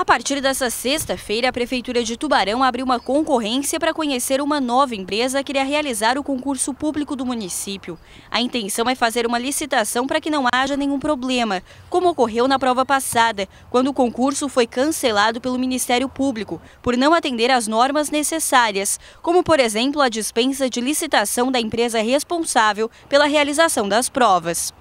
A partir dessa sexta-feira, a Prefeitura de Tubarão abriu uma concorrência para conhecer uma nova empresa que irá realizar o concurso público do município. A intenção é fazer uma licitação para que não haja nenhum problema, como ocorreu na prova passada, quando o concurso foi cancelado pelo Ministério Público por não atender às normas necessárias, como, por exemplo, a dispensa de licitação da empresa responsável pela realização das provas.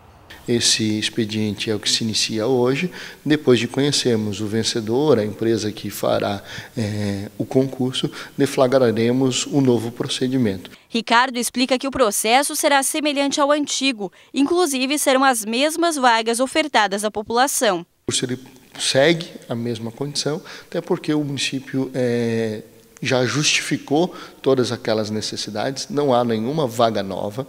Esse expediente é o que se inicia hoje. Depois de conhecermos o vencedor, a empresa que fará é, o concurso, deflagraremos o um novo procedimento. Ricardo explica que o processo será semelhante ao antigo, inclusive serão as mesmas vagas ofertadas à população. Ele segue a mesma condição, até porque o município é, já justificou todas aquelas necessidades, não há nenhuma vaga nova,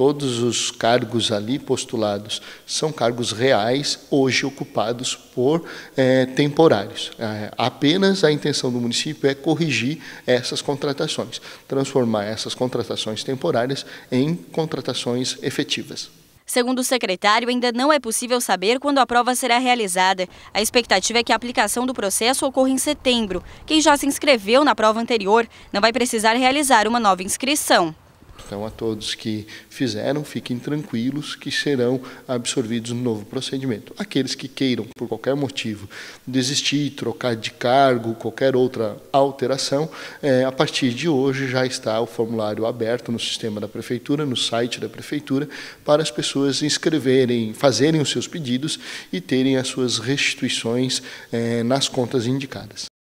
Todos os cargos ali postulados são cargos reais, hoje ocupados por é, temporários. É, apenas a intenção do município é corrigir essas contratações, transformar essas contratações temporárias em contratações efetivas. Segundo o secretário, ainda não é possível saber quando a prova será realizada. A expectativa é que a aplicação do processo ocorra em setembro. Quem já se inscreveu na prova anterior não vai precisar realizar uma nova inscrição. Então, a todos que fizeram, fiquem tranquilos que serão absorvidos no novo procedimento. Aqueles que queiram, por qualquer motivo, desistir, trocar de cargo, qualquer outra alteração, é, a partir de hoje já está o formulário aberto no sistema da Prefeitura, no site da Prefeitura, para as pessoas inscreverem, fazerem os seus pedidos e terem as suas restituições é, nas contas indicadas.